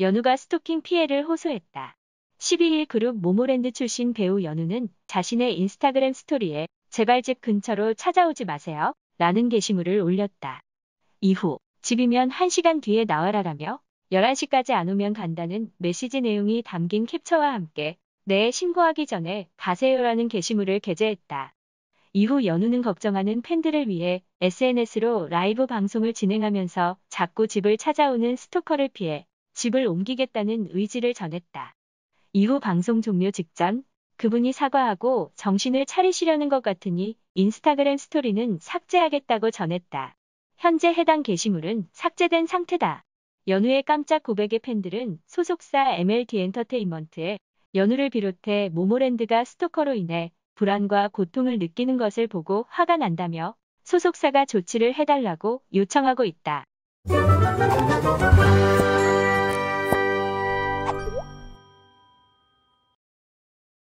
연우가 스토킹 피해를 호소했다. 12일 그룹 모모랜드 출신 배우 연우는 자신의 인스타그램 스토리에 제발 집 근처로 찾아오지 마세요. 라는 게시물을 올렸다. 이후 집이면 1시간 뒤에 나와라라며 11시까지 안 오면 간다는 메시지 내용이 담긴 캡처와 함께 내 신고하기 전에 가세요라는 게시물을 게재했다. 이후 연우는 걱정하는 팬들을 위해 SNS로 라이브 방송을 진행하면서 자꾸 집을 찾아오는 스토커를 피해 집을 옮기겠다는 의지를 전했다. 이후 방송 종료 직전 그분이 사과하고 정신을 차리시려는 것 같으니 인스타그램 스토리는 삭제하겠다고 전했다. 현재 해당 게시물은 삭제된 상태다. 연우의 깜짝 고백의 팬들은 소속사 MLT 엔터테인먼트에 연우를 비롯해 모모랜드가 스토커로 인해 불안과 고통을 느끼는 것을 보고 화가 난다며 소속사가 조치를 해달라고 요청하고 있다.